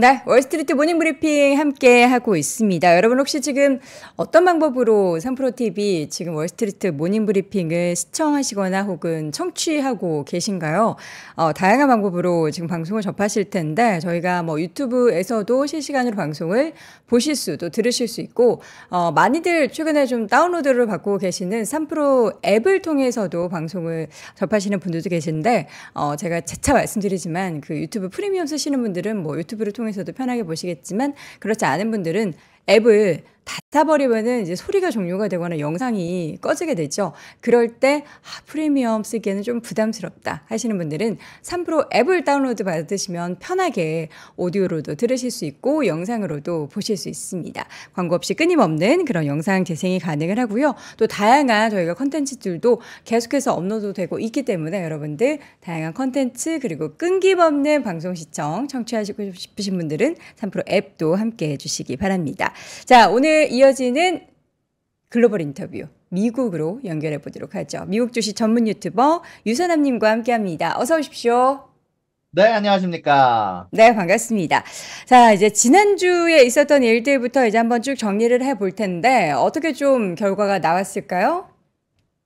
네, 월스트리트 모닝 브리핑 함께 하고 있습니다. 여러분 혹시 지금 어떤 방법으로 삼프로 TV 지금 월스트리트 모닝 브리핑을 시청하시거나 혹은 청취하고 계신가요? 어, 다양한 방법으로 지금 방송을 접하실 텐데 저희가 뭐 유튜브에서도 실시간으로 방송을 보실 수도 들으실 수 있고 어, 많이들 최근에 좀 다운로드를 받고 계시는 삼프로 앱을 통해서도 방송을 접하시는 분들도 계신데 어, 제가 재차 말씀드리지만 그 유튜브 프리미엄 쓰시는 분들은 뭐 유튜브를 통해 통해서도 편하게 보시겠지만 그렇지 않은 분들은 앱을 닫아버리면은 이제 소리가 종료가 되거나 영상이 꺼지게 되죠. 그럴 때 아, 프리미엄 쓰기에는 좀 부담스럽다 하시는 분들은 3프로 앱을 다운로드 받으시면 편하게 오디오로도 들으실 수 있고 영상으로도 보실 수 있습니다. 광고 없이 끊임없는 그런 영상 재생이 가능을 하고요. 또 다양한 저희가 컨텐츠들도 계속해서 업로드 되고 있기 때문에 여러분들 다양한 컨텐츠 그리고 끊김없는 방송 시청 청취하시고 싶으신 분들은 3프로 앱도 함께 해주시기 바랍니다. 자 오늘 이어지는 글로벌 인터뷰. 미국으로 연결해 보도록 하죠. 미국 주식 전문 유튜버 유선남님과 함께 합니다. 어서 오십시오. 네, 안녕하십니까. 네, 반갑습니다. 자, 이제 지난주에 있었던 일들부터 이제 한번 쭉 정리를 해볼 텐데, 어떻게 좀 결과가 나왔을까요?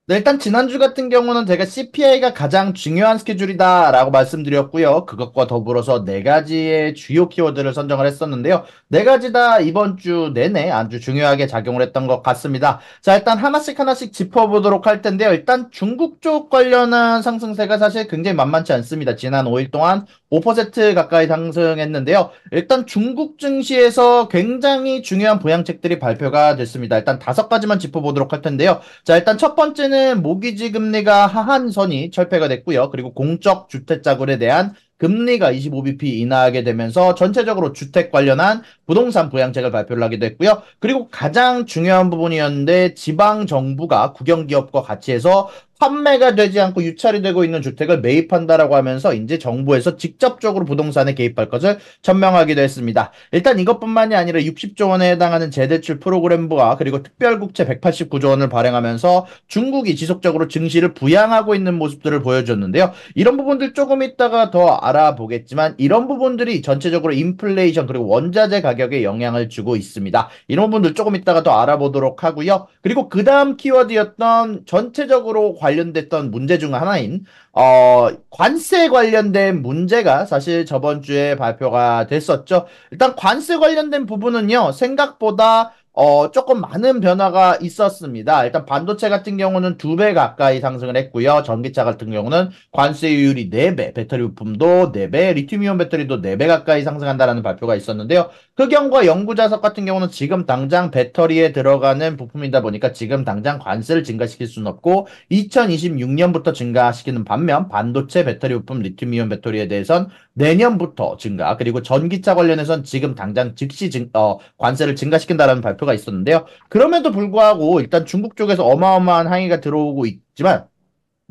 네, 일단 지난주 같은 경우는 제가 CPI가 가장 중요한 스케줄이다라고 말씀드렸고요. 그것과 더불어서 네 가지의 주요 키워드를 선정을 했었는데요. 네 가지 다 이번 주 내내 아주 중요하게 작용을 했던 것 같습니다. 자, 일단 하나씩 하나씩 짚어보도록 할 텐데요. 일단 중국 쪽 관련한 상승세가 사실 굉장히 만만치 않습니다. 지난 5일 동안 5% 가까이 상승했는데요. 일단 중국 증시에서 굉장히 중요한 보양책들이 발표가 됐습니다. 일단 다섯 가지만 짚어보도록 할 텐데요. 자, 일단 첫 번째는 모기지 금리가 하한선이 철폐가 됐고요. 그리고 공적 주택자금에 대한 금리가 25bp 인하하게 되면서 전체적으로 주택 관련한 부동산 보양책을 발표를 하기도 했고요. 그리고 가장 중요한 부분이었는데 지방 정부가 국영 기업과 같이 해서 판매가 되지 않고 유찰이 되고 있는 주택을 매입한다라고 하면서 이제 정부에서 직접적으로 부동산에 개입할 것을 천명하기도 했습니다. 일단 이것뿐만이 아니라 60조 원에 해당하는 재대출 프로그램과 부 그리고 특별국채 189조 원을 발행하면서 중국이 지속적으로 증시를 부양하고 있는 모습들을 보여줬는데요. 이런 부분들 조금 있다가 더 알아보겠지만 이런 부분들이 전체적으로 인플레이션 그리고 원자재 가격에 영향을 주고 있습니다. 이런 부분들 조금 있다가 더 알아보도록 하고요. 그리고 그 다음 키워드였던 전체적으로 관련 관련됐던 문제 중 하나인 어, 관세 관련된 문제가 사실 저번 주에 발표가 됐었죠. 일단 관세 관련된 부분은요. 생각보다 어, 조금 많은 변화가 있었습니다. 일단 반도체 같은 경우는 두 배 가까이 상승을 했고요. 전기차 같은 경우는 관세율이 네배 배터리 부품도 네배 리튬이온 배터리도 네 배 가까이 상승한다라는 발표가 있었는데요. 흑연과 연구자석 같은 경우는 지금 당장 배터리에 들어가는 부품이다 보니까 지금 당장 관세를 증가시킬 수는 없고 2026년부터 증가시키는 반면 반도체 배터리 부품 리튬이온 배터리에 대해선 내년부터 증가 그리고 전기차 관련해선 지금 당장 즉시 증, 어, 관세를 증가시킨다라는 발표가 있었는데요. 그럼에도 불구하고 일단 중국 쪽에서 어마어마한 항의가 들어오고 있지만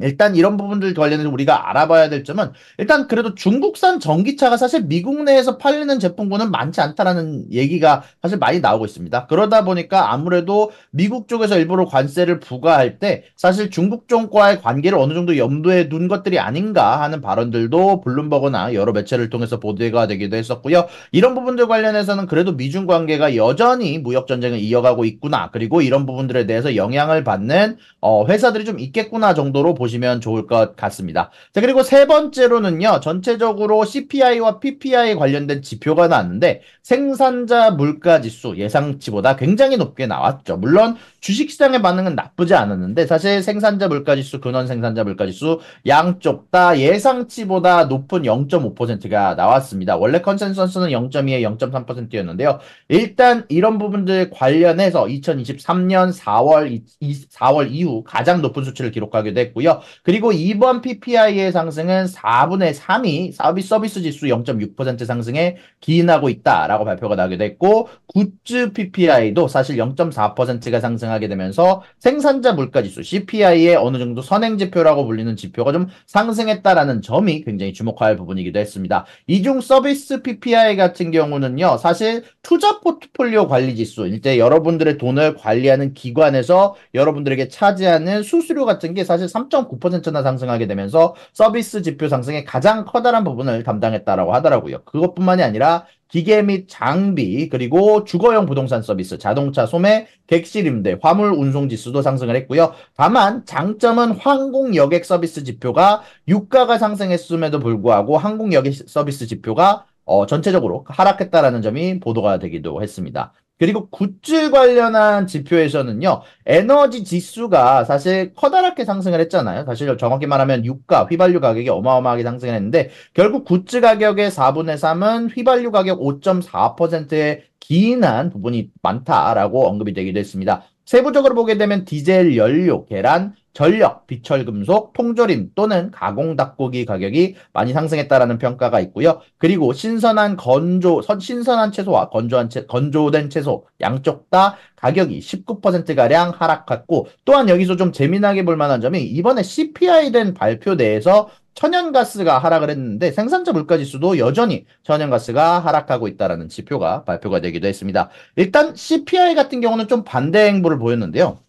일단 이런 부분들 관련해서 우리가 알아봐야 될 점은 일단 그래도 중국산 전기차가 사실 미국 내에서 팔리는 제품군은 많지 않다라는 얘기가 사실 많이 나오고 있습니다. 그러다 보니까 아무래도 미국 쪽에서 일부러 관세를 부과할 때 사실 중국 쪽과의 관계를 어느 정도 염두에 둔 것들이 아닌가 하는 발언들도 블룸버그나 여러 매체를 통해서 보도가 되기도 했었고요. 이런 부분들 관련해서는 그래도 미중 관계가 여전히 무역 전쟁을 이어가고 있구나. 그리고 이런 부분들에 대해서 영향을 받는 어, 회사들이 좀 있겠구나 정도로 보시 보시면 좋을 것 같습니다. 자, 그리고 세 번째로는요, 전체적으로 CPI와 PPI 관련된 지표가 나왔는데 생산자 물가 지수 예상치보다 굉장히 높게 나왔죠. 물론 주식시장의 반응은 나쁘지 않았는데 사실 생산자 물가지수, 근원 생산자 물가지수 양쪽 다 예상치보다 높은 0.5%가 나왔습니다. 원래 컨센서스는 0.2에 0.3%였는데요. 일단 이런 부분들 관련해서 2023년 4월 4월 이후 가장 높은 수치를 기록하게 됐고요. 그리고 이번 PPI의 상승은 4분의 3이 서비스 서비스 지수 0.6% 상승에 기인하고 있다라고 발표가 나게 됐고 굿즈 PPI도 사실 0.4%가 상승 발생하게 되면서 생산자 물가지수 CPI의 어느 정도 선행 지표라고 불리는 지표가 좀 상승했다라는 점이 굉장히 주목할 부분이기도 했습니다. 이중 서비스 PPI 같은 경우는요, 사실 투자 포트폴리오 관리 지수, 이제 여러분들의 돈을 관리하는 기관에서 여러분들에게 차지하는 수수료 같은 게 사실 3.9%나 상승하게 되면서 서비스 지표 상승의 가장 커다란 부분을 담당했다라고 하더라고요. 그것뿐만이 아니라 기계 및 장비, 그리고 주거용 부동산 서비스, 자동차 소매, 객실 임대, 화물 운송 지수도 상승을 했고요. 다만 장점은 항공 여객 서비스 지표가 유가가 상승했음에도 불구하고 항공 여객 서비스 지표가 어, 전체적으로 하락했다라는 점이 보도가 되기도 했습니다. 그리고 굿즈 관련한 지표에서는요, 에너지 지수가 사실 커다랗게 상승을 했잖아요. 사실 정확히 말하면 유가, 휘발유 가격이 어마어마하게 상승을 했는데, 결국 굿즈 가격의 4분의 3은 휘발유 가격 5.4%에 기인한 부분이 많다라고 언급이 되기도 했습니다. 세부적으로 보게 되면 디젤 연료, 계란, 전력, 비철금속, 통조림 또는 가공 닭고기 가격이 많이 상승했다라는 평가가 있고요. 그리고 신선한 건조, 신선한 채소와 건조한 채, 건조된 채소 양쪽 다 가격이 19%가량 하락했고 또한 여기서 좀 재미나게 볼 만한 점이 이번에 CPI 된 발표 내에서 천연가스가 하락을 했는데 생산자 물가지수도 여전히 천연가스가 하락하고 있다는 지표가 발표가 되기도 했습니다. 일단 CPI 같은 경우는 좀 반대 행보를 보였는데요.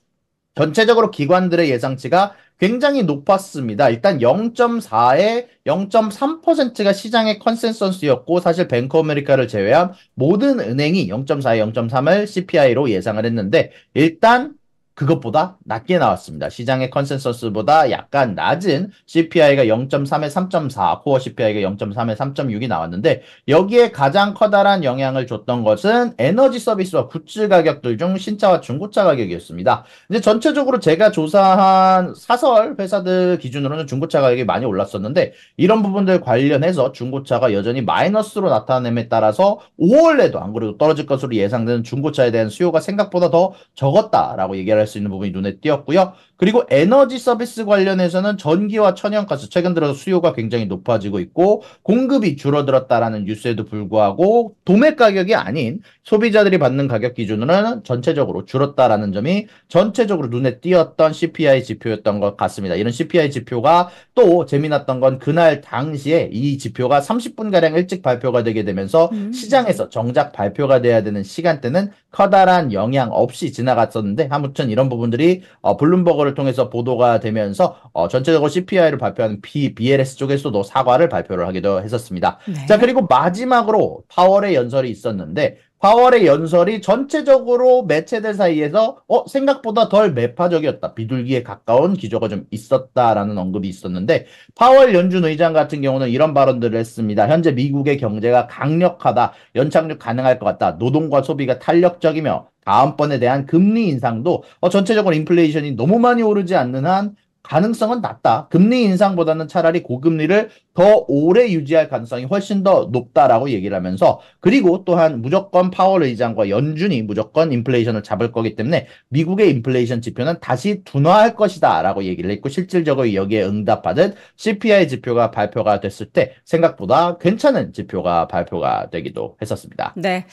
전체적으로 기관들의 예상치가 굉장히 높았습니다. 일단 0.4에 0.3%가 시장의 컨센서스였고 사실 뱅크 오메리카를 제외한 모든 은행이 0.4에 0.3을 CPI로 예상을 했는데 일단 그것보다 낮게 나왔습니다. 시장의 컨센서스보다 약간 낮은 CPI가 0.3에 3.4, 코어 CPI가 0.3에 3.6이 나왔는데 여기에 가장 커다란 영향을 줬던 것은 에너지 서비스와 굿즈 가격들 중 신차와 중고차 가격이었습니다. 이제 전체적으로 제가 조사한 사설 회사들 기준으로는 중고차 가격이 많이 올랐었는데 이런 부분들 관련해서 중고차가 여전히 마이너스로 나타냄에 따라서 5월에도 안 그래도 떨어질 것으로 예상되는 중고차에 대한 수요가 생각보다 더 적었다라고 얘기를 개할수 있는 부분이 눈에 띄었고요. 그리고 에너지 서비스 관련해서는 전기와 천연가스 최근 들어서 수요가 굉장히 높아지고 있고 공급이 줄어들었다라는 뉴스에도 불구하고 도매 가격이 아닌 소비자들이 받는 가격 기준으로는 전체적으로 줄었다라는 점이 전체적으로 눈에 띄었던 CPI 지표였던 것 같습니다. 이런 CPI 지표가 또 재미났던 건 그날 당시에 이 지표가 30분가량 일찍 발표가 되게 되면서 음. 시장에서 정작 발표가 돼야 되는 시간대는 커다란 영향 없이 지나갔었는데 아무튼 이런 부분들이 어, 블룸버그를 통해서 보도가 되면서 어, 전체적으로 CPI를 발표하는 B, BLS 쪽에서도 사과를 발표를 하기도 했었습니다. 네. 자 그리고 마지막으로 파월의 연설이 있었는데 파월의 연설이 전체적으로 매체들 사이에서 어 생각보다 덜 매파적이었다. 비둘기에 가까운 기조가 좀 있었다라는 언급이 있었는데 파월 연준 의장 같은 경우는 이런 발언들을 했습니다. 현재 미국의 경제가 강력하다. 연착륙 가능할 것 같다. 노동과 소비가 탄력적이며 다음번에 대한 금리 인상도 어, 전체적으로 인플레이션이 너무 많이 오르지 않는 한 가능성은 낮다. 금리 인상보다는 차라리 고금리를 더 오래 유지할 가능성이 훨씬 더 높다라고 얘기를 하면서 그리고 또한 무조건 파월 의장과 연준이 무조건 인플레이션을 잡을 거기 때문에 미국의 인플레이션 지표는 다시 둔화할 것이다라고 얘기를 했고 실질적으로 여기에 응답하듯 CPI 지표가 발표가 됐을 때 생각보다 괜찮은 지표가 발표가 되기도 했었습니다. 네.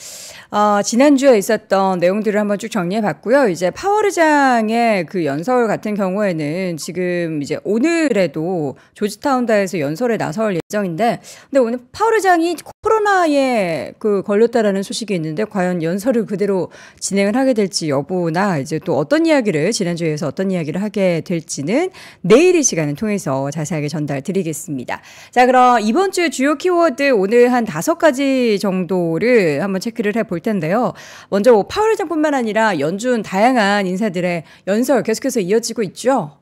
어, 지난주에 있었던 내용들을 한번 쭉 정리해 봤고요. 이제 파월 의장의 그 연설 같은 경우에는 지금 지금 이제 오늘에도 조지타운다에서 연설에 나설 예정인데 근데 오늘 파울 의장이 코로나에 그 걸렸다라는 소식이 있는데 과연 연설을 그대로 진행을 하게 될지 여부나 이제 또 어떤 이야기를 지난주에서 어떤 이야기를 하게 될지는 내일 이 시간을 통해서 자세하게 전달 드리겠습니다. 자, 그럼 이번 주의 주요 키워드 오늘 한 다섯 가지 정도를 한번 체크를 해볼 텐데요. 먼저 뭐 파울 의장뿐만 아니라 연준 다양한 인사들의 연설 계속해서 이어지고 있죠.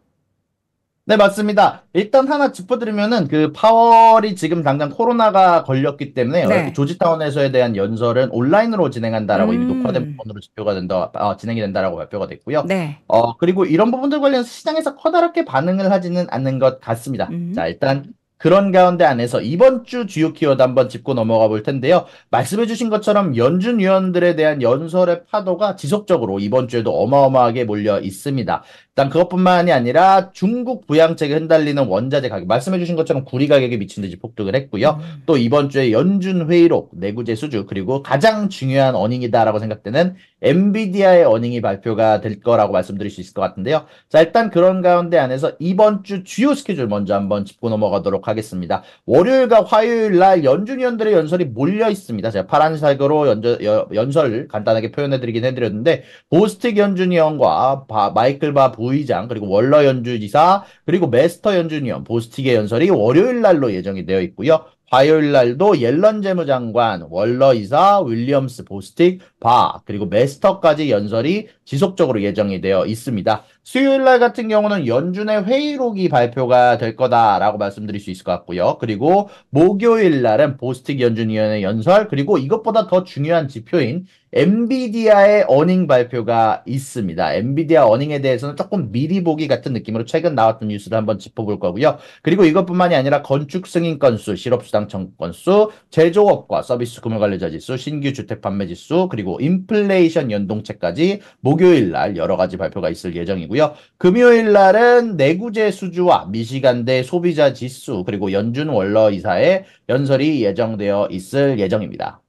네, 맞습니다. 일단 하나 짚어드리면은 그 파월이 지금 당장 코로나가 걸렸기 때문에 네. 조지타운에서에 대한 연설은 온라인으로 진행한다라고 이미 녹화된 번으로 음. 지표가 된다, 어, 진행이 된다라고 발표가 됐고요. 네. 어, 그리고 이런 부분들 관련해서 시장에서 커다랗게 반응을 하지는 않는 것 같습니다. 음. 자, 일단 그런 가운데 안에서 이번 주 주요 키워드 한번 짚고 넘어가 볼 텐데요. 말씀해 주신 것처럼 연준 위원들에 대한 연설의 파도가 지속적으로 이번 주에도 어마어마하게 몰려 있습니다. 일단 그것뿐만이 아니라 중국 부양책에 흔달리는 원자재 가격 말씀해주신 것처럼 구리 가격이 미친 듯이 폭등을 했고요. 음. 또 이번 주에 연준 회의록 내구재 수주 그리고 가장 중요한 어닝이다라고 생각되는 엔비디아의 어닝이 발표가 될 거라고 말씀드릴 수 있을 것 같은데요. 자 일단 그런 가운데 안에서 이번 주 주요 스케줄 먼저 한번 짚고 넘어가도록 하겠습니다. 월요일과 화요일 날 연준 위원들의 연설이 몰려 있습니다. 제가 파란색으로 연저, 여, 연설을 간단하게 표현해드리긴 해드렸는데 보스틱 연준 위원과 바, 마이클 바 부, 부의장 그리고 월러 연주이사 그리고 메스터 연준위원 보스틱의 연설이 월요일 날로 예정이 되어 있고요. 화요일 날도 옐런 재무장관, 월러 이사, 윌리엄스 보스틱, 바 그리고 메스터까지 연설이 지속적으로 예정이 되어 있습니다. 수요일 날 같은 경우는 연준의 회의록이 발표가 될 거다라고 말씀드릴 수 있을 것 같고요. 그리고 목요일 날은 보스틱 연준위원회 연설 그리고 이것보다 더 중요한 지표인 엔비디아의 어닝 발표가 있습니다. 엔비디아 어닝에 대해서는 조금 미리 보기 같은 느낌으로 최근 나왔던 뉴스를 한번 짚어볼 거고요. 그리고 이것뿐만이 아니라 건축 승인 건수, 실업수당 청건수, 구 제조업과 서비스 구매관리자 지수, 신규 주택 판매 지수, 그리고 인플레이션 연동체까지 목요일 날 여러 가지 발표가 있을 예정이고요. 있고요. 금요일 날은 내구재 수주와 미시간대 소비자 지수 그리고 연준 월러 이사의 연설이 예정되어 있을 예정입니다.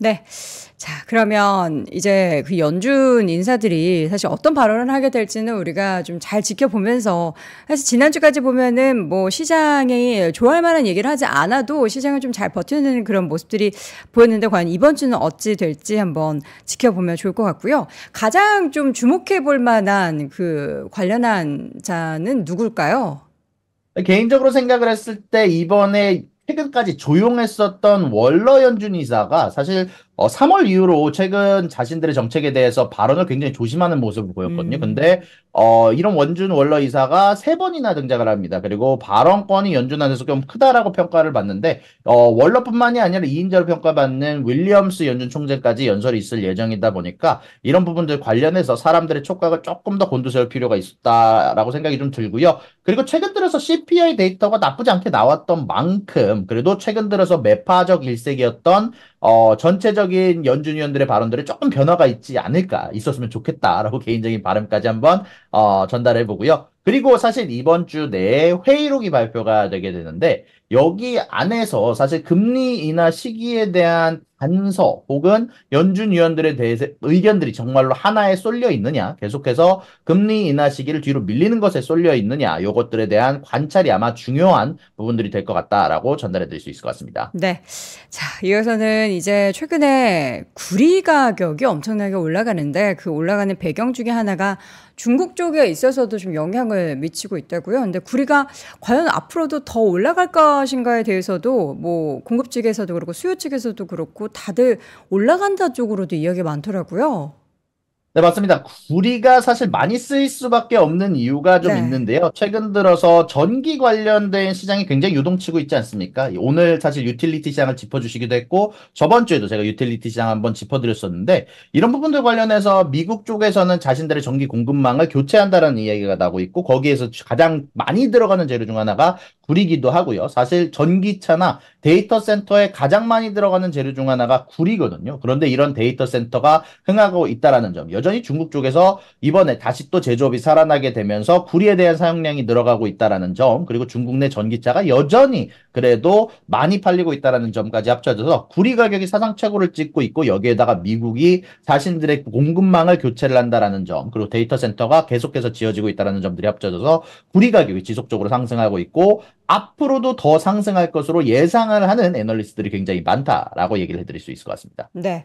네. 자, 그러면 이제 그 연준 인사들이 사실 어떤 발언을 하게 될지는 우리가 좀 잘 지켜보면서 사실 지난주까지 보면은 뭐 시장이 좋아할 만한 얘기를 하지 않아도 시장을 좀 잘 버티는 그런 모습들이 보였는데 과연 이번 주는 어찌 될지 한번 지켜보면 좋을 것 같고요. 가장 좀 주목해 볼 만한 그 관련한 자는 누굴까요? 개인적으로 생각을 했을 때 이번에 최근까지 조용했었던 월러 연준 이사가 사실 어, 3월 이후로 최근 자신들의 정책에 대해서 발언을 굉장히 조심하는 모습을 보였거든요. 음. 근데 어, 이런 원준 원러 이사가 세 번이나 등장을 합니다. 그리고 발언권이 연준 안에서 좀 크다라고 평가를 받는데 어, 원러뿐만이 아니라 이인자로 평가받는 윌리엄스 연준 총재까지 연설이 있을 예정이다 보니까 이런 부분들 관련해서 사람들의 촉각을 조금 더 곤두세울 필요가 있었다라고 생각이 좀 들고요. 그리고 최근 들어서 CPI 데이터가 나쁘지 않게 나왔던 만큼 그래도 최근 들어서 매파적 일색이었던 어, 전체적 전반적인 연준 위원들의 발언들에 조금 변화가 있지 않을까 있었으면 좋겠다라고 개인적인 발언까지 한번 어, 전달해 보고요. 그리고 사실 이번 주 내에 회의록이 발표가 되게 되는데 여기 안에서 사실 금리 인하 시기에 대한 단서 혹은 연준 위원들에 대해서 의견들이 정말로 하나에 쏠려 있느냐 계속해서 금리 인하 시기를 뒤로 밀리는 것에 쏠려 있느냐 요것들에 대한 관찰이 아마 중요한 부분들이 될 것 같다라고 전달해 드릴 수 있을 것 같습니다. 네. 자, 이어서는 이제 최근에 구리 가격이 엄청나게 올라가는데 그 올라가는 배경 중에 하나가 중국 쪽에 있어서도 좀 영향을 미치고 있다고요. 근데 구리가 과연 앞으로도 더 올라갈 것인가에 대해서도 뭐 공급 측에서도 그렇고 수요 측에서도 그렇고 다들 올라간다 쪽으로도 이야기 많더라고요. 네, 맞습니다. 구리가 사실 많이 쓰일 수밖에 없는 이유가 좀 네. 있는데요. 최근 들어서 전기 관련된 시장이 굉장히 요동치고 있지 않습니까? 오늘 사실 유틸리티 시장을 짚어주시기도 했고, 저번 주에도 제가 유틸리티 시장 한번 짚어드렸었는데, 이런 부분들 관련해서 미국 쪽에서는 자신들의 전기 공급망을 교체한다는 이야기가 나고 오 있고, 거기에서 가장 많이 들어가는 재료 중 하나가 구리기도 하고요. 사실 전기차나 데이터 센터에 가장 많이 들어가는 재료 중 하나가 구리거든요. 그런데 이런 데이터 센터가 흥하고 있다라는 점. 여전히 중국 쪽에서 이번에 다시 또 제조업이 살아나게 되면서 구리에 대한 사용량이 늘어가고 있다라는 점. 그리고 중국 내 전기차가 여전히 그래도 많이 팔리고 있다라는 점까지 합쳐져서 구리 가격이 사상 최고를 찍고 있고 여기에다가 미국이 자신들의 공급망을 교체를 한다라는 점. 그리고 데이터 센터가 계속해서 지어지고 있다라는 점들이 합쳐져서 구리 가격이 지속적으로 상승하고 있고 앞으로도 더 상승할 것으로 예상을 하는 애널리스트들이 굉장히 많다라고 얘기를 해드릴 수 있을 것 같습니다. 네.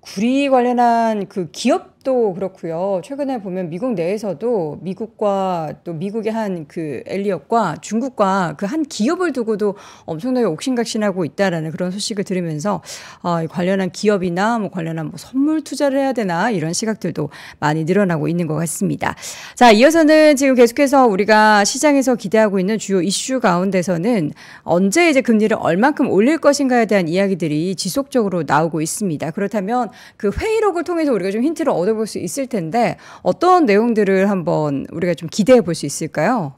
구리 관련한 그 기업 또 그렇고요. 최근에 보면 미국 내에서도 미국과 또 미국의 한 그 엘리엇과 중국과 그 한 기업을 두고도 엄청나게 옥신각신하고 있다라는 그런 소식을 들으면서 어, 관련한 기업이나 뭐 관련한 뭐 선물 투자를 해야 되나 이런 시각들도 많이 늘어나고 있는 것 같습니다. 자, 이어서는 지금 계속해서 우리가 시장에서 기대하고 있는 주요 이슈 가운데서는 언제 이제 금리를 얼만큼 올릴 것인가에 대한 이야기들이 지속적으로 나오고 있습니다. 그렇다면 그 회의록을 통해서 우리가 좀 힌트를 얻어 얻어볼 수 있을 텐데 어떤 내용들을 한번 우리가 좀 기대해 볼 수 있을까요?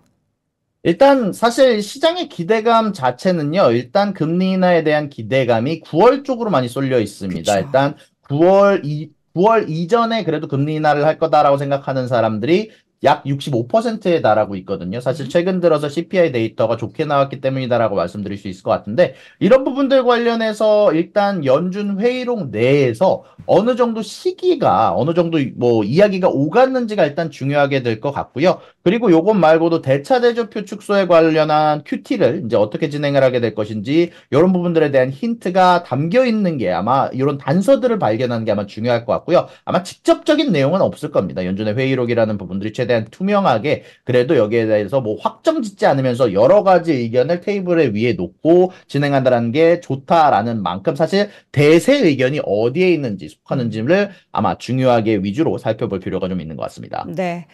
일단 사실 시장의 기대감 자체는요. 일단 금리 인하에 대한 기대감이 9월 쪽으로 많이 쏠려 있습니다. 그쵸. 일단 9월 이 9월 이전에 그래도 금리 인하를 할 거다라고 생각하는 사람들이 약 65%에 달하고 있거든요. 사실 음. 최근 들어서 CPI 데이터가 좋게 나왔기 때문이다라고 말씀드릴 수 있을 것 같은데 이런 부분들 관련해서 일단 연준 회의록 내에서 어느 정도 시기가 어느 정도 뭐 이야기가 오갔는지가 일단 중요하게 될 것 같고요. 그리고 요것 말고도 대차 대조표 축소에 관련한 큐티를 이제 어떻게 진행을 하게 될 것인지 이런 부분들에 대한 힌트가 담겨 있는 게 아마 이런 단서들을 발견하는 게 아마 중요할 것 같고요. 아마 직접적인 내용은 없을 겁니다. 연준의 회의록이라는 부분들이 최대한 투명하게 그래도 여기에 대해서 뭐 확정 짓지 않으면서 여러 가지 의견을 테이블에 위에 놓고 진행한다는 게 좋다라는 만큼 사실 대세 의견이 어디에 있는지 속하는지를 아마 중요하게 위주로 살펴볼 필요가 좀 있는 것 같습니다. 네.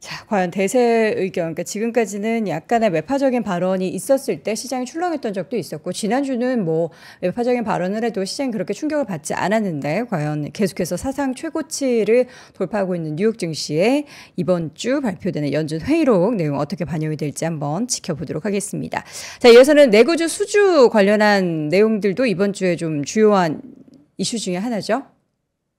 자, 과연 대세 대세 의견, 그러니까 지금까지는 약간의 매파적인 발언이 있었을 때 시장이 출렁했던 적도 있었고 지난주는 뭐 매파적인 발언을 해도 시장이 그렇게 충격을 받지 않았는데 과연 계속해서 사상 최고치를 돌파하고 있는 뉴욕 증시에 이번 주 발표되는 연준 회의록 내용 어떻게 반영이 될지 한번 지켜보도록 하겠습니다. 자, 이어서는 내구주 수주 관련한 내용들도 이번 주에 좀 주요한 이슈 중에 하나죠.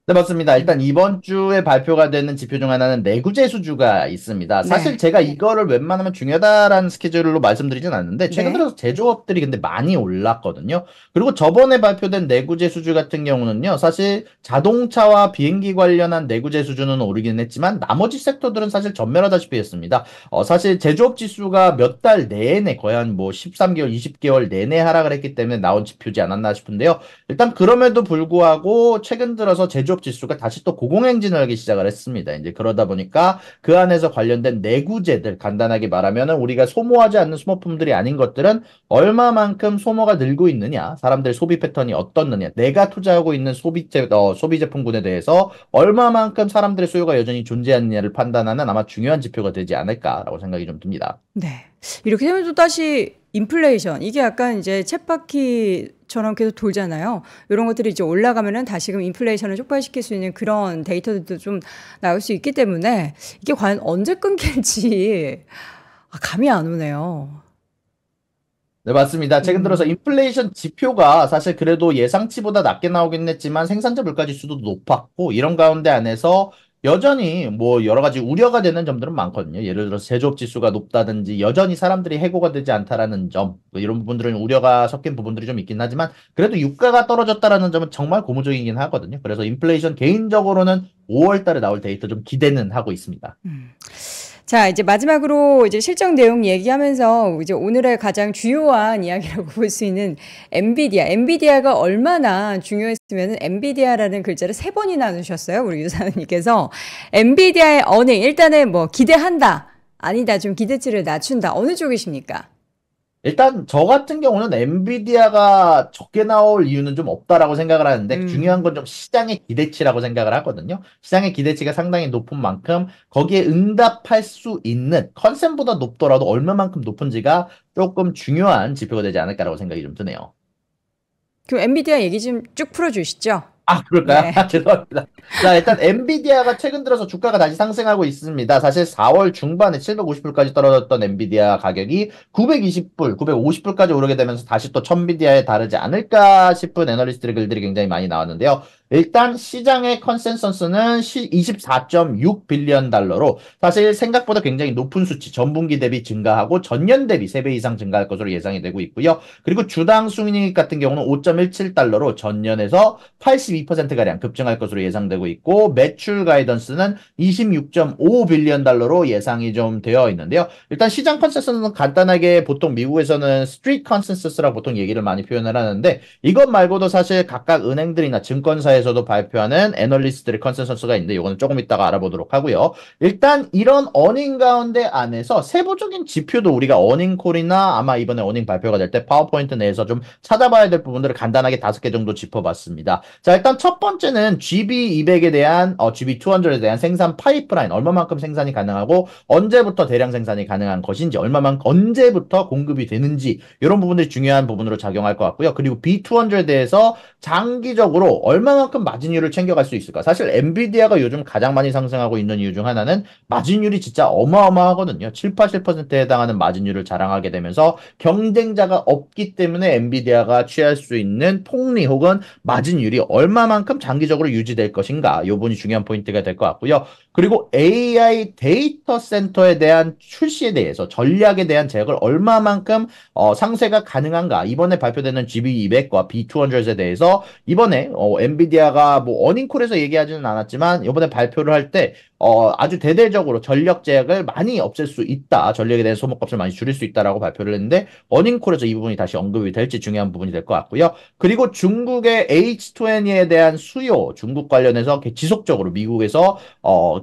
네, 맞습니다. 일단 이번 주에 발표가 되는 지표 중 하나는 내구재 수주가 있습니다. 네. 사실 네. 제가 이거를 웬만하면 중요하다라는 스케줄로 말씀드리진 않는데 최근 네. 들어서 제조업들이 근데 많이 올랐거든요. 그리고 저번에 발표된 내구재 수주 같은 경우는요. 사실 자동차와 비행기 관련한 내구재 수주는 오르긴 했지만 나머지 섹터들은 사실 전멸하다시피 했습니다. 어, 사실 제조업 지수가 몇 달 내내 거의 한 뭐 13개월, 20개월 내내 하락을 했기 때문에 나온 지표지 않았나 싶은데요. 일단 그럼에도 불구하고 최근 들어서 제조 취업 지수가 다시 또 고공행진하기 을 시작을 했습니다. 이제 그러다 보니까 그 안에서 관련된 내구재들 간단하게 말하면은 우리가 소모하지 않는 소모품들이 아닌 것들은 얼마만큼 소모가 늘고 있느냐, 사람들 의 소비 패턴이 어떻느냐, 내가 투자하고 있는 소비제 어, 소비 제품군에 대해서 얼마만큼 사람들의 소유가 여전히 존재하느냐를 판단하는 아마 중요한 지표가 되지 않을까라고 생각이 좀 듭니다. 네. 이렇게 되면 또 다시 인플레이션 이게 약간 이제 챗바퀴처럼 계속 돌잖아요. 이런 것들이 이제 올라가면은 다시금 인플레이션을 촉발시킬 수 있는 그런 데이터들도 좀 나올 수 있기 때문에 이게 과연 언제 끊길지 아, 감이 안 오네요. 네, 맞습니다. 최근 음. 들어서 인플레이션 지표가 사실 그래도 예상치보다 낮게 나오긴 했지만 생산자 물가 지수도 높았고 이런 가운데 안에서 여전히 뭐 여러 가지 우려가 되는 점들은 많거든요. 예를 들어 제조업 지수가 높다든지 여전히 사람들이 해고가 되지 않다라는 점 뭐 이런 부분들은 우려가 섞인 부분들이 좀 있긴 하지만 그래도 유가가 떨어졌다라는 점은 정말 고무적이긴 하거든요. 그래서 인플레이션 개인적으로는 5월달에 나올 데이터 좀 기대는 하고 있습니다. 음. 자, 이제 마지막으로 이제 실적 내용 얘기하면서 이제 오늘의 가장 주요한 이야기라고 볼 수 있는 엔비디아. 엔비디아가 얼마나 중요했으면 엔비디아라는 글자를 세 번이나 넣으셨어요. 우리 유사님께서. 엔비디아의 언행, 일단은 뭐 기대한다. 아니다. 좀 기대치를 낮춘다. 어느 쪽이십니까? 일단 저 같은 경우는 엔비디아가 적게 나올 이유는 좀 없다라고 생각을 하는데 음. 중요한 건 좀 시장의 기대치라고 생각을 하거든요. 시장의 기대치가 상당히 높은 만큼 거기에 응답할 수 있는 컨셉보다 높더라도 얼마만큼 높은지가 조금 중요한 지표가 되지 않을까라고 생각이 좀 드네요. 그럼 엔비디아 얘기 좀 쭉 풀어주시죠. 아 그럴까요? 네. 아, 죄송합니다. 자 일단 엔비디아가 최근 들어서 주가가 다시 상승하고 있습니다. 사실 4월 중반에 750불까지 떨어졌던 엔비디아 가격이 920불, 950불까지 오르게 되면서 다시 또 천비디아에 다르지 않을까 싶은 애널리스트의 글들이 굉장히 많이 나왔는데요. 일단 시장의 컨센서스는 24.6 빌리언 달러로 사실 생각보다 굉장히 높은 수치 전분기 대비 증가하고 전년 대비 3배 이상 증가할 것으로 예상이 되고 있고요. 그리고 주당 순이익 같은 경우는 5.17달러로 전년에서 82%가량 급증할 것으로 예상되고 있고 매출 가이던스는 26.5 빌리언 달러로 예상이 좀 되어 있는데요. 일단 시장 컨센서스는 간단하게 보통 미국에서는 스트릿 컨센서스라고 보통 얘기를 많이 표현을 하는데 이것 말고도 사실 각각 은행들이나 증권사에 회사에서도 발표하는 애널리스트들의 컨센서스가 있는데 이거는 조금 이따가 알아보도록 하고요. 일단 이런 어닝 가운데 안에서 세부적인 지표도 우리가 어닝콜이나 아마 이번에 어닝 발표가 될 때 파워포인트 내에서 좀 찾아봐야 될 부분들을 간단하게 다섯 개 정도 짚어봤습니다. 자 일단 첫 번째는 GB200에 대한 어, GB200에 대한 생산 파이프라인 얼마만큼 생산이 가능하고 언제부터 대량 생산이 가능한 것인지 얼마만 언제부터 공급이 되는지 이런 부분들이 중요한 부분으로 작용할 것 같고요. 그리고 B200에 대해서 장기적으로 얼마나 얼마만큼 마진율을 챙겨갈 수 있을까? 사실 엔비디아가 요즘 가장 많이 상승하고 있는 이유 중 하나는 마진율이 진짜 어마어마하거든요. 7, 8 0에 해당하는 마진율을 자랑하게 되면서 경쟁자가 없기 때문에 엔비디아가 취할 수 있는 폭리 혹은 마진율이 얼마만큼 장기적으로 유지될 것인가? 요분이 중요한 포인트가 될 것 같고요. 그리고 AI 데이터 센터에 대한 출시에 대해서 전략에 대한 제약을 얼마만큼 어, 상세가 가능한가? 이번에 발표되는 GB200과 B200에 대해서 이번에 어, 엔비디아 엔비디아가 뭐 어닝콜에서 얘기하지는 않았지만 이번에 발표를 할때 어, 아주 대대적으로 전력 제약을 많이 없앨 수 있다. 전력에 대한 소모값을 많이 줄일 수 있다라고 발표를 했는데 어닝콜에서 이 부분이 다시 언급이 될지 중요한 부분이 될 것 같고요. 그리고 중국의 H20에 대한 수요, 중국 관련해서 지속적으로 미국에서 어,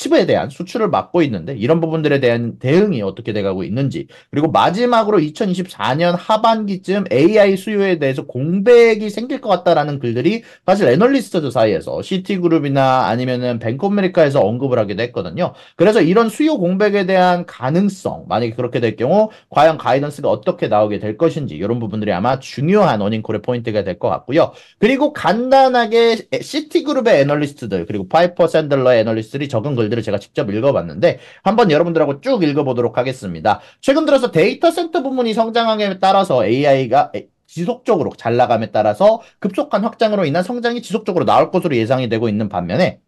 칩에 대한 수출을 막고 있는데 이런 부분들에 대한 대응이 어떻게 돼가고 있는지 그리고 마지막으로 2024년 하반기쯤 AI 수요에 대해서 공백이 생길 것 같다라는 글들이 사실 애널리스트들 사이에서 시티그룹이나 아니면은 뱅코메리카에서 언급을 하기도 했거든요. 그래서 이런 수요 공백에 대한 가능성 만약에 그렇게 될 경우 과연 가이던스가 어떻게 나오게 될 것인지 이런 부분들이 아마 중요한 어닝콜의 포인트가 될 것 같고요. 그리고 간단하게 시티그룹의 애널리스트들 그리고 파이퍼 샌들러의 애널리스트들이 적은 글 글들을 제가 직접 읽어봤는데 한번 여러분들하고 쭉 읽어보도록 하겠습니다. 최근 들어서 데이터 센터 부문이 성장함에 따라서 AI가 지속적으로 잘 나감에 따라서 급속한 확장으로 인한 성장이 지속적으로 나올 것으로 예상이 되고 있는 반면에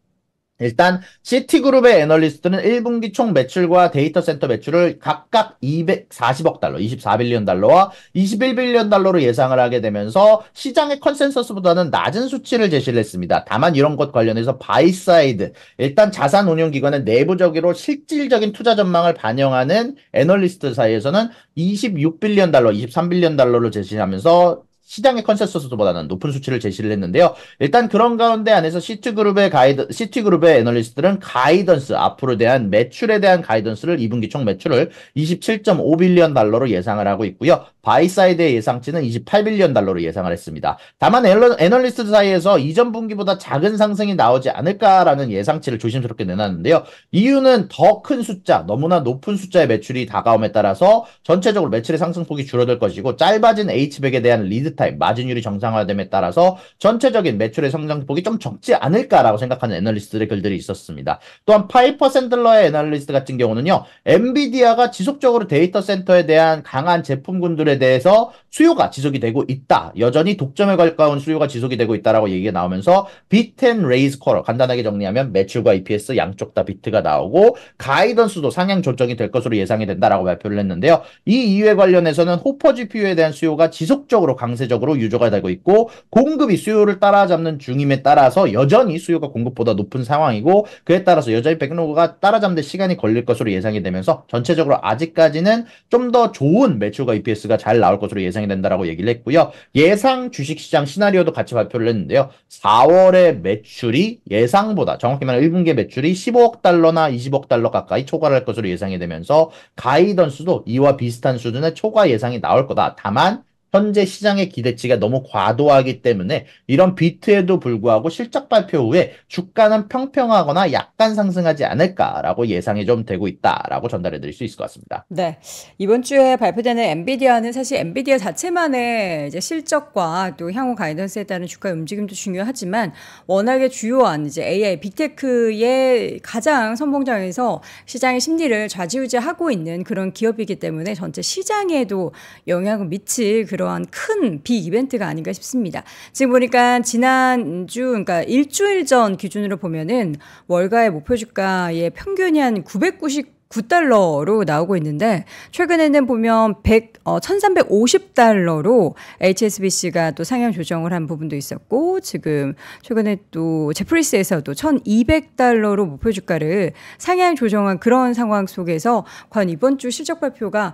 일단 시티그룹의 애널리스트는 1분기 총 매출과 데이터 센터 매출을 각각 240억 달러, 24빌리언 달러와 21빌리언 달러로 예상을 하게 되면서 시장의 컨센서스보다는 낮은 수치를 제시를 했습니다. 다만 이런 것 관련해서 바이사이드, 일단 자산 운용 기관의 내부적으로 실질적인 투자 전망을 반영하는 애널리스트 사이에서는 26빌리언 달러, 23빌리언 달러로 제시하면서 시장의 컨센서스보다는 높은 수치를 제시를 했는데요. 일단 그런 가운데 안에서 시티그룹의 가이드 시티그룹의 애널리스트들은 가이던스 앞으로 대한 매출에 대한 가이던스를 2분기 총 매출을 27.5빌리언 달러로 예상을 하고 있고요. 바이사이드의 예상치는 28빌리언 달러로 예상을 했습니다. 다만 애널리스트 사이에서 이전 분기보다 작은 상승이 나오지 않을까라는 예상치를 조심스럽게 내놨는데요. 이유는 더 큰 숫자, 너무나 높은 숫자의 매출이 다가옴에 따라서 전체적으로 매출의 상승폭이 줄어들 것이고 짧아진 h 1 0 0에 대한 리드 타 타임 마진율이 정상화됨에 따라서 전체적인 매출의 성장폭이 좀 적지 않을까라고 생각하는 애널리스트들의 글들이 있었습니다. 또한 파이퍼 샌들러의 애널리스트 같은 경우는요. 엔비디아가 지속적으로 데이터 센터에 대한 강한 제품군들에 대해서 수요가 지속이 되고 있다. 여전히 독점에 가까운 수요가 지속이 되고 있다라고 얘기가 나오면서 비텐 레이즈 컬러 간단하게 정리하면 매출과 EPS 양쪽 다 비트가 나오고 가이던스도 상향 조정이 될 것으로 예상이 된다라고 발표를 했는데요. 이 이유에 관련해서는 호퍼 GPU에 대한 수요가 지속적으로 강세 전세적으로 유저가 되고 있고 공급이 수요를 따라잡는 중임에 따라서 여전히 수요가 공급보다 높은 상황이고 그에 따라서 여전히 백로그가 따라잡는 데 시간이 걸릴 것으로 예상이 되면서 전체적으로 아직까지는 좀 더 좋은 매출과 EPS가 잘 나올 것으로 예상이 된다라고 얘기를 했고요. 예상 주식시장 시나리오도 같이 발표를 했는데요. 4월의 매출이 예상보다 정확히 말하면 1분기 매출이 15억 달러나 20억 달러 가까이 초과를 할 것으로 예상이 되면서 가이던스도 이와 비슷한 수준의 초과 예상이 나올 거다. 다만 현재 시장의 기대치가 너무 과도하기 때문에 이런 비트에도 불구하고 실적 발표 후에 주가는 평평하거나 약간 상승하지 않을까라고 예상이 좀 되고 있다라고 전달해 드릴 수 있을 것 같습니다. 네. 이번 주에 발표되는 엔비디아는 사실 엔비디아 자체만의 이제 실적과 또 향후 가이던스에 따른 주가의 움직임도 중요하지만 워낙에 주요한 이제 AI 빅테크의 가장 선봉장에서 시장의 심리를 좌지우지하고 있는 그런 기업이기 때문에 전체 시장에도 영향을 미칠 그런 이런 큰 빅이벤트가 아닌가 싶습니다. 지금 보니까 지난주 그러니까 일주일 전 기준으로 보면은 월가의 목표 주가의 평균이 한 990. 9달러로 나오고 있는데 최근에는 보면 100, 어, 1350달러로 HSBC가 또 상향 조정을 한 부분도 있었고 지금 최근에 또 제프리스에서도 1200달러로 목표 주가를 상향 조정한 그런 상황 속에서 과연 이번 주 실적 발표가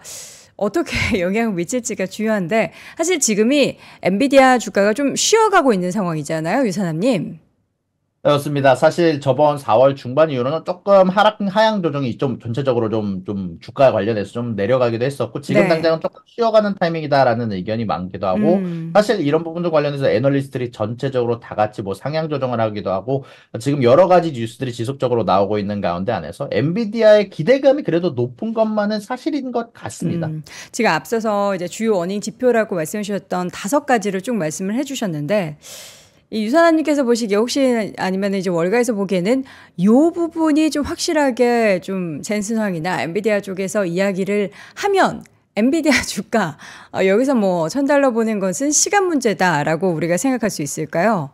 어떻게 영향을 미칠지가 중요한데 사실 지금이 엔비디아 주가가 좀 쉬어가고 있는 상황이잖아요, 유사남님 였습니다. 사실 저번 4월 중반 이후로는 조금 하락 하향 조정이 좀 전체적으로 좀 좀 주가 에 관련해서 좀 내려가기도 했었고 지금 네. 당장은 조금 쉬어가는 타이밍이다라는 의견이 많기도 하고 음. 사실 이런 부분들 관련해서 애널리스트들이 전체적으로 다 같이 뭐 상향 조정을 하기도 하고 지금 여러 가지 뉴스들이 지속적으로 나오고 있는 가운데 안에서 엔비디아의 기대감이 그래도 높은 것만은 사실인 것 같습니다. 음. 지금 앞서서 이제 주요 어닝 지표라고 말씀해 주셨던 다섯 가지를 쭉 말씀을 해 주셨는데 이유사아님께서 보시기에 혹시 아니면 이제 월가에서 보기에는 요 부분이 좀 확실하게 좀 젠슨황이나 엔비디아 쪽에서 이야기를 하면 엔비디아 주가 어, 여기서 뭐 천 달러 보낸 것은 시간 문제다라고 우리가 생각할 수 있을까요?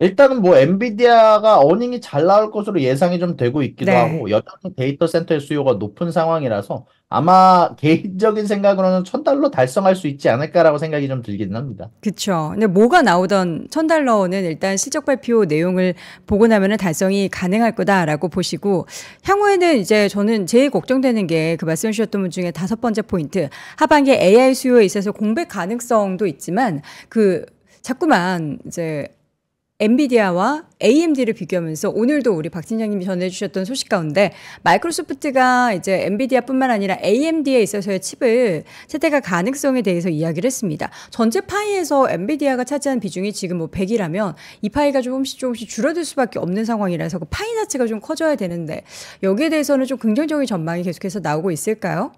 일단은 뭐 엔비디아가 어닝이 잘 나올 것으로 예상이 좀 되고 있기도 네. 하고 여전히 데이터 센터의 수요가 높은 상황이라서 아마 개인적인 생각으로는 천 달러 달성할 수 있지 않을까라고 생각이 좀 들긴 합니다. 그렇죠. 근데 뭐가 나오던 천 달러는 일단 실적 발표 내용을 보고 나면은 달성이 가능할 거다라고 보시고 향후에는 이제 저는 제일 걱정되는 게 그 말씀 주셨던 분 중에 다섯 번째 포인트 하반기 AI 수요에 있어서 공백 가능성도 있지만 그 자꾸만 이제 엔비디아와 AMD를 비교하면서 오늘도 우리 박진장님이 전해주셨던 소식 가운데 마이크로소프트가 이제 엔비디아뿐만 아니라 AMD에 있어서의 칩을 채택할 가능성에 대해서 이야기를 했습니다. 전체 파이에서 엔비디아가 차지한 비중이 지금 뭐 100이라면 이 파이가 조금씩 조금씩 줄어들 수밖에 없는 상황이라서 그 파이 자체가 좀 커져야 되는데 여기에 대해서는 좀 긍정적인 전망이 계속해서 나오고 있을까요?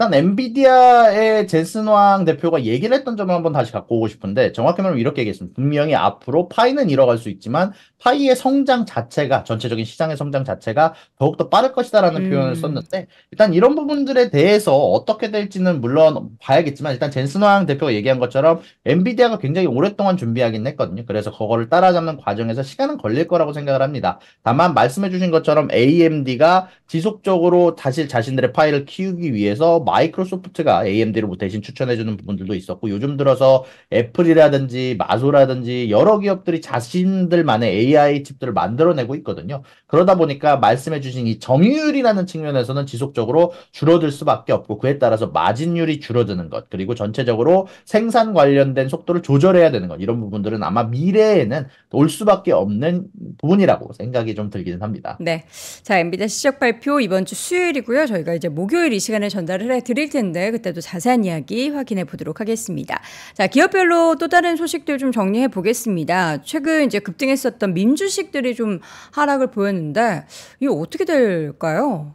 일단 엔비디아의 제슨왕 대표가 얘기를 했던 점을 한번 다시 갖고 오고 싶은데 정확히 말하면 이렇게 얘기했습니다. 분명히 앞으로 파이는 잃어갈 수 있지만 파이의 성장 자체가 전체적인 시장의 성장 자체가 더욱더 빠를 것이다라는 음. 표현을 썼는데 일단 이런 부분들에 대해서 어떻게 될지는 물론 봐야겠지만 일단 젠슨왕 대표가 얘기한 것처럼 엔비디아가 굉장히 오랫동안 준비하긴 했거든요. 그래서 그거를 따라잡는 과정에서 시간은 걸릴 거라고 생각을 합니다. 다만 말씀해주신 것처럼 AMD가 지속적으로 사실 자신들의 파일을 키우기 위해서 마이크로소프트가 AMD를 뭐 대신 추천해주는 부분들도 있었고 요즘 들어서 애플이라든지 마소라든지 여러 기업들이 자신들만의 AI 칩들을 만들어내고 있거든요. 그러다 보니까 말씀해주신 이 점유율이라는 측면에서는 지속적으로 줄어들 수밖에 없고 그에 따라서 마진율이 줄어드는 것 그리고 전체적으로 생산 관련된 속도를 조절해야 되는 것 이런 부분들은 아마 미래에는 올 수밖에 없는 부분이라고 생각이 좀 들기는 합니다. 네, 자 엔비디아 시적 발표 발표 이번 주 수요일이고요. 저희가 이제 목요일 이 시간에 전달을 해 드릴 텐데 그때도 자세한 이야기 확인해 보도록 하겠습니다. 자, 기업별로 또 다른 소식들 좀 정리해 보겠습니다. 최근 이제 급등했었던 민주식들이 좀 하락을 보였는데 이거 어떻게 될까요?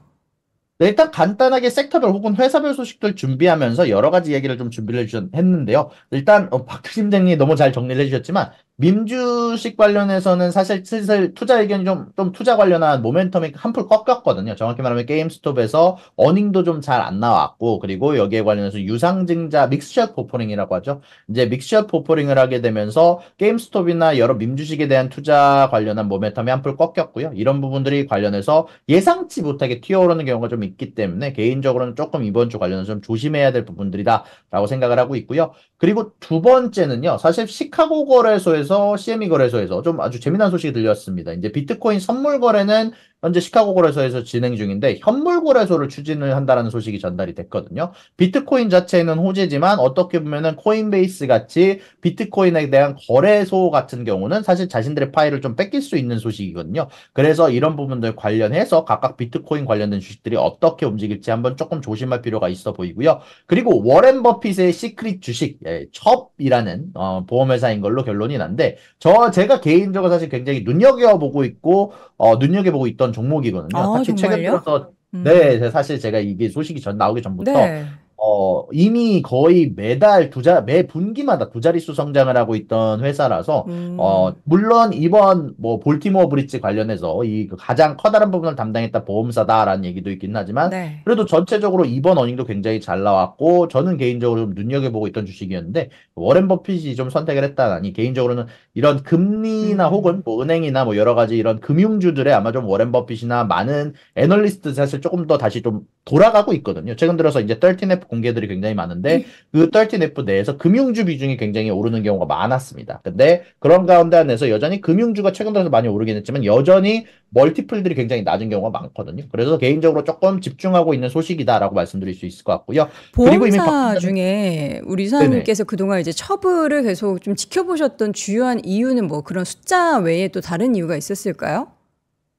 네, 일단 간단하게 섹터별 혹은 회사별 소식들 준비하면서 여러 가지 얘기를 좀 준비를 해주셨는데요. 일단 어, 박 팀장님이 너무 잘 정리를 해주셨지만 민주식 관련해서는 사실 슬슬 투자 의견이 좀, 좀 투자 관련한 모멘텀이 한풀 꺾였거든요. 정확히 말하면 게임스톱에서 어닝도 좀 잘 안 나왔고, 그리고 여기에 관련해서 유상증자 믹스셔 포퍼링이라고 하죠. 이제 믹스셔 포퍼링을 하게 되면서 게임스톱이나 여러 민주식에 대한 투자 관련한 모멘텀이 한풀 꺾였고요. 이런 부분들이 관련해서 예상치 못하게 튀어오르는 경우가 좀 있기 때문에 개인적으로는 조금 이번 주 관련해서 좀 조심해야 될 부분들이다라고 생각을 하고 있고요. 그리고 두 번째는요. 사실 시카고 거래소에서 CME 거래소에서 좀 아주 재미난 소식이 들렸습니다. 이제 비트코인 선물 거래는 현재 시카고 거래소에서 진행 중인데 현물 거래소를 추진을 한다라는 소식이 전달이 됐거든요. 비트코인 자체는 호재지만 어떻게 보면은 코인베이스 같이 비트코인에 대한 거래소 같은 경우는 사실 자신들의 파일을 좀 뺏길 수 있는 소식이거든요. 그래서 이런 부분들 관련해서 각각 비트코인 관련된 주식들이 어떻게 움직일지 한번 조금 조심할 필요가 있어 보이고요. 그리고 워렌 버핏의 시크릿 주식 예, 첩이라는 어, 보험회사인 걸로 결론이 난데 저 제가 개인적으로 사실 굉장히 눈여겨보고 있고 어, 눈여겨보고 있던 있던 종목이거든요. 아, 특히 최근 들어서 음. 네, 사실 제가 이게 소식이 전 나오기 전부터 네. 어, 이미 거의 매달 두 자, 매 분기마다 두 자릿수 성장을 하고 있던 회사라서, 음. 어, 물론 이번 뭐 볼티모어 브릿지 관련해서 이 그 가장 커다란 부분을 담당했다 보험사다라는 얘기도 있긴 하지만, 네. 그래도 전체적으로 이번 어닝도 굉장히 잘 나왔고, 저는 개인적으로 좀 눈여겨보고 있던 주식이었는데, 워렌 버핏이 좀 선택을 했다니, 개인적으로는 이런 금리나 음. 혹은 뭐 은행이나 뭐 여러 가지 이런 금융주들의 아마 좀 워렌 버핏이나 많은 애널리스트 사실 조금 더 다시 좀 돌아가고 있거든요. 최근 들어서 이제 13F 공개들이 굉장히 많은데 네. 그 13F 내에서 금융주 비중이 굉장히 오르는 경우가 많았습니다. 근데 그런 가운데 안에서 여전히 금융주가 최근 들어서 많이 오르긴 했지만 여전히 멀티플들이 굉장히 낮은 경우가 많거든요. 그래서 개인적으로 조금 집중하고 있는 소식이다라고 말씀드릴 수 있을 것 같고요. 보험사 중에 우리 사장님께서 그동안 이제 처벌을 계속 좀 지켜보셨던 주요한 이유는 뭐 그런 숫자 외에 또 다른 이유가 있었을까요?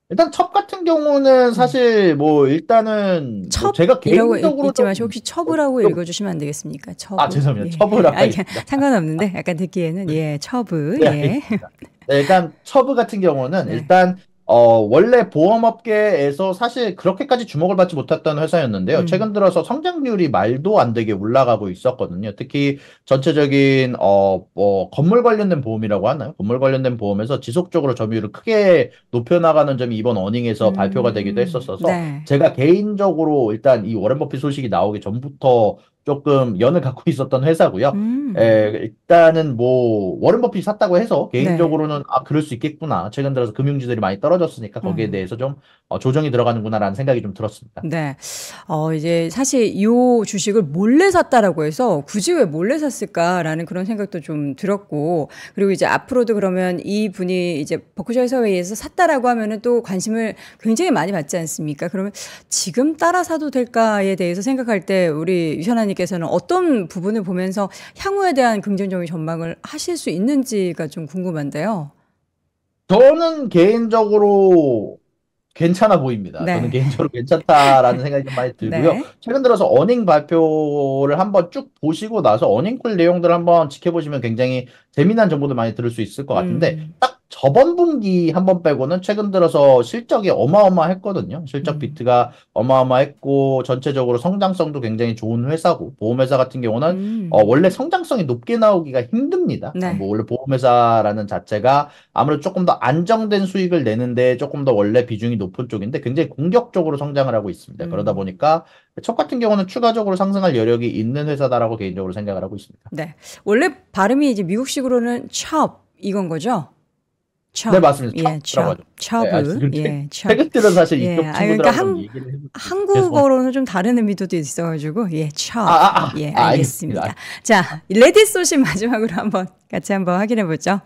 일단 첩 같은 경우는 음. 사실 뭐 일단은 첩뭐 제가 개인적으로 읽지 마시고 혹시 첩이라고 읽어주시면 안 되겠습니까? 첩. 아 죄송합니다. 예. 첩이라고. 아, 상관없는데 약간 듣기에는 예 첩을. 네, 예. 네, 일단 첩 같은 경우는 네. 일단 어, 원래 보험업계에서 사실 그렇게까지 주목을 받지 못했던 회사였는데요. 음. 최근 들어서 성장률이 말도 안 되게 올라가고 있었거든요. 특히 전체적인, 어, 뭐, 건물 관련된 보험이라고 하나요? 건물 관련된 보험에서 지속적으로 점유율을 크게 높여나가는 점이 이번 어닝에서 음. 발표가 되기도 음. 했었어서 네. 제가 개인적으로 일단 이 워렌 버핏 소식이 나오기 전부터 조금 연을 갖고 있었던 회사고요. 음. 에, 일단은 뭐 워런 버핏이 샀다고 해서 개인적으로는 네. 아 그럴 수 있겠구나. 최근 들어서 금융주들이 많이 떨어졌으니까 거기에 음. 대해서 좀 어, 조정이 들어가는구나라는 생각이 좀 들었습니다. 네. 어 이제 사실 이 주식을 몰래 샀다라고 해서 굳이 왜 몰래 샀을까라는 그런 생각도 좀 들었고 그리고 이제 앞으로도 그러면 이 분이 이제 버크셔 서웨이에서 샀다라고 하면은 또 관심을 굉장히 많이 받지 않습니까? 그러면 지금 따라 사도 될까에 대해서 생각할 때 우리 유현아님 기자님께서는 어떤 부분을 보면서 향후에 대한 긍정적인 전망을 하실 수 있는지가 좀 궁금한데요. 저는 개인적으로 괜찮아 보입니다. 네. 저는 개인적으로 괜찮다라는 생각이 많이 들고요. 네. 최근 들어서 어닝 발표를 한번 쭉 보시고 나서 어닝콜 내용들을 한번 지켜보시면 굉장히 재미난 정보도 많이 들을 수 있을 것 같은데 음. 딱 저번 분기 한 번 빼고는 최근 들어서 실적이 어마어마했거든요. 실적 음. 비트가 어마어마했고 전체적으로 성장성도 굉장히 좋은 회사고 보험회사 같은 경우는 음. 어, 원래 성장성이 높게 나오기가 힘듭니다. 네. 뭐 원래 보험회사라는 자체가 아무래도 조금 더 안정된 수익을 내는데 조금 더 원래 비중이 높은 쪽인데 굉장히 공격적으로 성장을 하고 있습니다. 음. 그러다 보니까 첫 같은 경우는 추가적으로 상승할 여력이 있는 회사다라고 개인적으로 생각을 하고 있습니다. 네. 원래 발음이 이제 미국식으로는 첩 이건 거죠? 첩. 네 맞습니다. 예, 첩. 예, 첩을. 예, 첩. 태극들은 사실 예, 이쪽 예, 친구들하고 그러니까 한, 얘기를 해보 한국어로는 좀 다른 의미도 있어가지고 예, 첩. 아, 아, 아, 예, 아, 알겠습니다. 알겠습니다. 자, 레디소시 마지막으로 한번 같이 한번 확인해 보죠.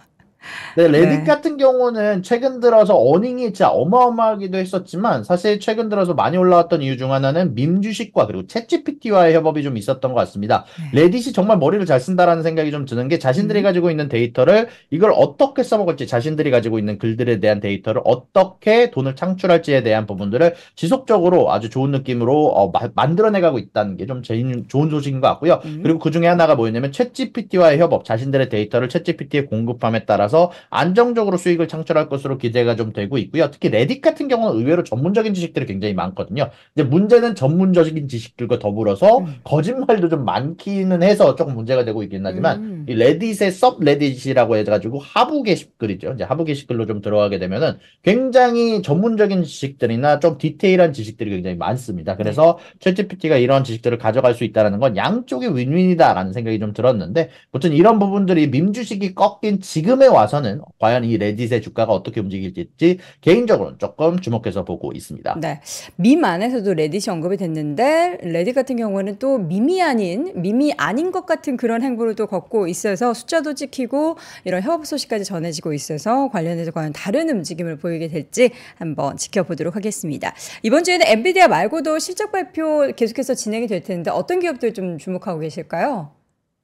네, 네, 레딧 네. 같은 경우는 최근 들어서 어닝이 진짜 어마어마하기도 했었지만 사실 최근 들어서 많이 올라왔던 이유 중 하나는 민 주식과 그리고 챗GPT와의 협업이 좀 있었던 것 같습니다. 네. 레딧이 정말 머리를 잘 쓴다라는 생각이 좀 드는 게 자신들이 음. 가지고 있는 데이터를 이걸 어떻게 써먹을지 자신들이 가지고 있는 글들에 대한 데이터를 어떻게 돈을 창출할지에 대한 부분들을 지속적으로 아주 좋은 느낌으로 어, 마, 만들어내가고 있다는 게 좀 제일 좋은 소식인 것 같고요. 음. 그리고 그 중에 하나가 뭐였냐면 챗GPT와의 협업, 자신들의 데이터를 챗GPT에 공급함에 따라 따라서 안정적으로 수익을 창출할 것으로 기대가 좀 되고 있고요. 특히 레딧 같은 경우는 의외로 전문적인 지식들이 굉장히 많거든요. 이제 문제는 전문적인 지식들과 더불어서 음. 거짓말도 좀 많기는 해서 조금 문제가 되고 있긴 하지만 음. 이 레딧의 썹 레딧이라고 해가지고 하부 게시글이죠. 이제 하부 게시글로 좀 들어가게 되면은 굉장히 전문적인 지식들이나 좀 디테일한 지식들이 굉장히 많습니다. 그래서 네. 챗GPT가 이런 지식들을 가져갈 수 있다라는 건 양쪽의 윈윈이다라는 생각이 좀 들었는데, 보통 이런 부분들이 밈 주식이 꺾인 지금의 와서는 과연 이 레딧의 주가가 어떻게 움직일지 개인적으로는 조금 주목해서 보고 있습니다. 네. 밈 안에서도 레딧이 언급이 됐는데 레딧 같은 경우는 또 밈이 아닌 밈이 아닌 것 같은 그런 행보를 또 걷고 있어서 숫자도 찍히고 이런 협업 소식까지 전해지고 있어서 관련해서 과연 다른 움직임을 보이게 될지 한번 지켜보도록 하겠습니다. 이번 주에는 엔비디아 말고도 실적 발표 계속해서 진행이 될 텐데 어떤 기업들 좀 주목하고 계실까요?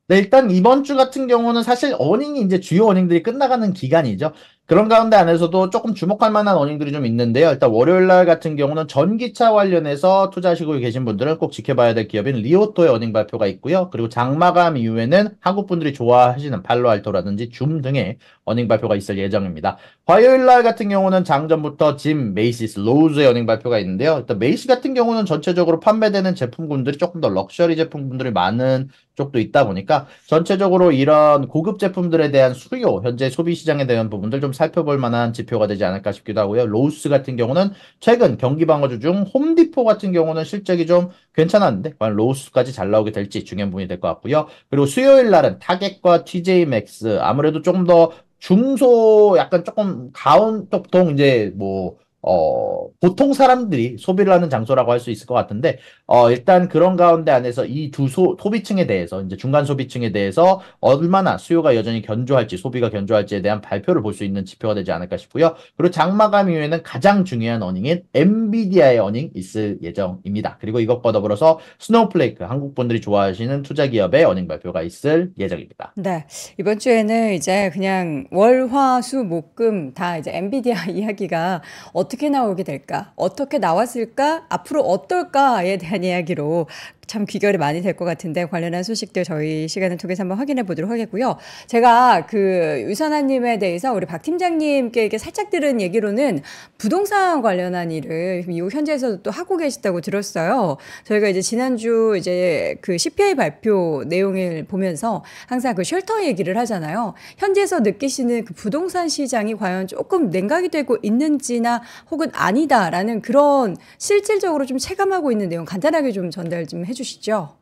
네, 일단 이번 주 같은 경우는 사실 어닝이 이제 주요 어닝들이 끝나가는 기간이죠. 그런 가운데 안에서도 조금 주목할 만한 어닝들이 좀 있는데요. 일단 월요일 날 같은 경우는 전기차 관련해서 투자하시고 계신 분들은 꼭 지켜봐야 될 기업인 리오토의 어닝 발표가 있고요. 그리고 장마감 이후에는 한국 분들이 좋아하시는 팔로알토라든지 줌 등의 어닝 발표가 있을 예정입니다. 화요일 날 같은 경우는 장전부터 짐, 메이시스, 로우즈의 어닝 발표가 있는데요. 일단 메이시 같은 경우는 전체적으로 판매되는 제품군들이 조금 더 럭셔리 제품군들이 많은 쪽도 있다 보니까 전체적으로 이런 고급 제품들에 대한 수요, 현재 소비 시장에 대한 부분들 좀 살펴볼 만한 지표가 되지 않을까 싶기도 하고요. 로우스 같은 경우는 최근 경기 방어주 중 홈디포 같은 경우는 실적이 좀 괜찮았는데 과연 로우스까지 잘 나오게 될지 중요한 부분이 될 것 같고요. 그리고 수요일 날은 타겟과 TJ 맥스 아무래도 조금 더 중소 약간 조금 가온 쪽통 이제 뭐 어, 보통 사람들이 소비를 하는 장소라고 할 수 있을 것 같은데, 어, 일단 그런 가운데 안에서 이 두 소비층에 대해서, 이제 중간 소비층에 대해서 얼마나 수요가 여전히 견조할지, 소비가 견조할지에 대한 발표를 볼 수 있는 지표가 되지 않을까 싶고요. 그리고 장마감 이후에는 가장 중요한 어닝인 엔비디아의 어닝 있을 예정입니다. 그리고 이것과 더불어서 스노우플레이크, 한국 분들이 좋아하시는 투자 기업의 어닝 발표가 있을 예정입니다. 네. 이번 주에는 이제 그냥 월, 화, 수, 목, 금다 이제 엔비디아 이야기가 어떻게 어떻게 나오게 될까? 어떻게 나왔을까? 앞으로 어떨까에 대한 이야기로 참 귀결이 많이 될 것 같은데 관련한 소식들 저희 시간을 통해서 한번 확인해 보도록 하겠고요. 제가 그 유선아님에 대해서 우리 박 팀장님께 이게 렇 살짝 들은 얘기로는 부동산 관련한 일을 미국 현지에서도 또 하고 계시다고 들었어요. 저희가 이제 지난주 이제 그 CPI 발표 내용을 보면서 항상 그 쉘터 얘기를 하잖아요. 현지에서 느끼시는 그 부동산 시장이 과연 조금 냉각이 되고 있는지나 혹은 아니다라는 그런 실질적으로 좀 체감하고 있는 내용 간단하게 좀 전달 좀해 해주시죠.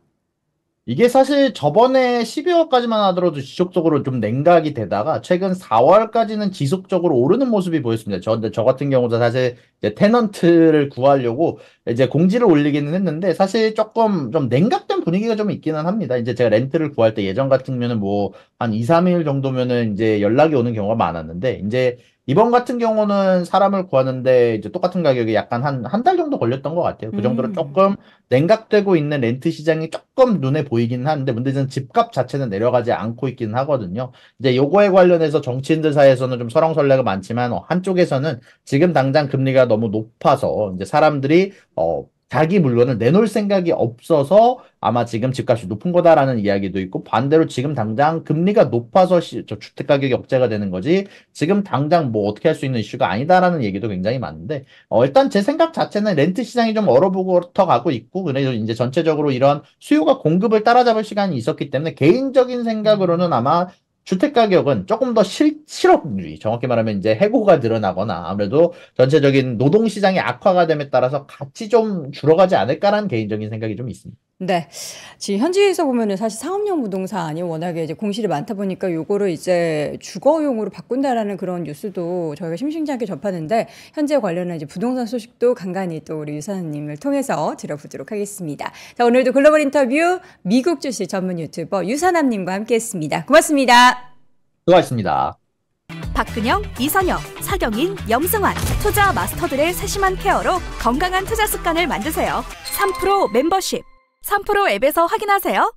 이게 사실 저번에 12월까지만 하더라도 지속적으로 좀 냉각이 되다가 최근 4월까지는 지속적으로 오르는 모습이 보였습니다. 저, 저 같은 경우도 사실 이제 테넌트를 구하려고 이제 공지를 올리기는 했는데 사실 조금 좀 냉각된 분위기가 좀 있기는 합니다. 이제 제가 렌트를 구할 때 예전 같으면은 뭐한 2, 3일 정도면은 이제 연락이 오는 경우가 많았는데 이제 이번 같은 경우는 사람을 구하는데 이제 똑같은 가격에 약간 한 한 달 정도 걸렸던 것 같아요. 그 정도로 음. 조금 냉각되고 있는 렌트 시장이 조금 눈에 보이긴 하는데 문제는 집값 자체는 내려가지 않고 있기는 하거든요. 이제 요거에 관련해서 정치인들 사이에서는 좀 설왕설래가 많지만 어, 한쪽에서는 지금 당장 금리가 너무 높아서 이제 사람들이 어 자기 물건을 내놓을 생각이 없어서 아마 지금 집값이 높은 거다라는 이야기도 있고 반대로 지금 당장 금리가 높아서 시, 저 주택 가격이 억제가 되는 거지 지금 당장 뭐 어떻게 할 수 있는 이슈가 아니다라는 얘기도 굉장히 많은데 어, 일단 제 생각 자체는 렌트 시장이 좀 얼어붙어 가고 있고 그래서 이제 전체적으로 이런 수요가 공급을 따라잡을 시간이 있었기 때문에 개인적인 생각으로는 아마 주택 가격은 조금 더 실, 실업률이 정확히 말하면 이제 해고가 늘어나거나 아무래도 전체적인 노동 시장의 악화가 됨에 따라서 같이 좀 줄어가지 않을까라는 개인적인 생각이 좀 있습니다. 네. 지금 현지에서 보면은 사실 상업용 부동산이 워낙에 이제 공실이 많다 보니까 요거를 이제 주거용으로 바꾼다라는 그런 뉴스도 저희가 심심찮게 접하는데 현재 관련한 이제 부동산 소식도 간간히 또 우리 유사님을 통해서 들어보도록 하겠습니다. 자, 오늘도 글로벌 인터뷰 미국 주식 전문 유튜버 유사남님과 함께 했습니다. 고맙습니다. 수고하셨습니다. 박근영, 이선영, 사경인, 염승환 투자 마스터들의 세심한 케어로 건강한 투자 습관을 만드세요. 3% 멤버십 3프로 앱에서 확인하세요.